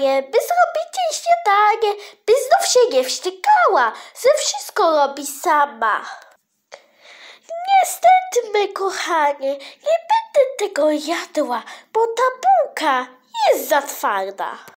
by zrobić jej śniadanie, by znów się nie wściekała, że wszystko robi sama. Niestety, my kochanie, nie będę tego jadła, bo ta bułka jest za twarda.